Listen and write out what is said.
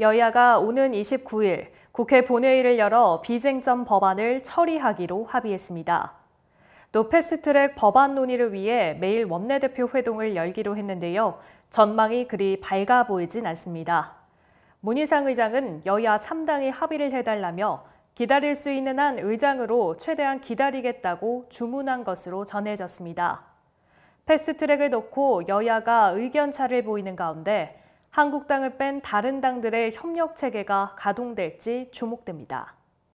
여야가 오는 29일 국회 본회의를 열어 비쟁점 법안을 처리하기로 합의했습니다. 또패스트랙 법안 논의를 위해 매일 원내대표 회동을 열기로 했는데요. 전망이 그리 밝아 보이진 않습니다. 문희상 의장은 여야 3당이 합의를 해달라며 기다릴 수 있는 한 의장으로 최대한 기다리겠다고 주문한 것으로 전해졌습니다. 패스트트랙을 놓고 여야가 의견차를 보이는 가운데 한국당을 뺀 다른 당들의 협력 체계가 가동될지 주목됩니다.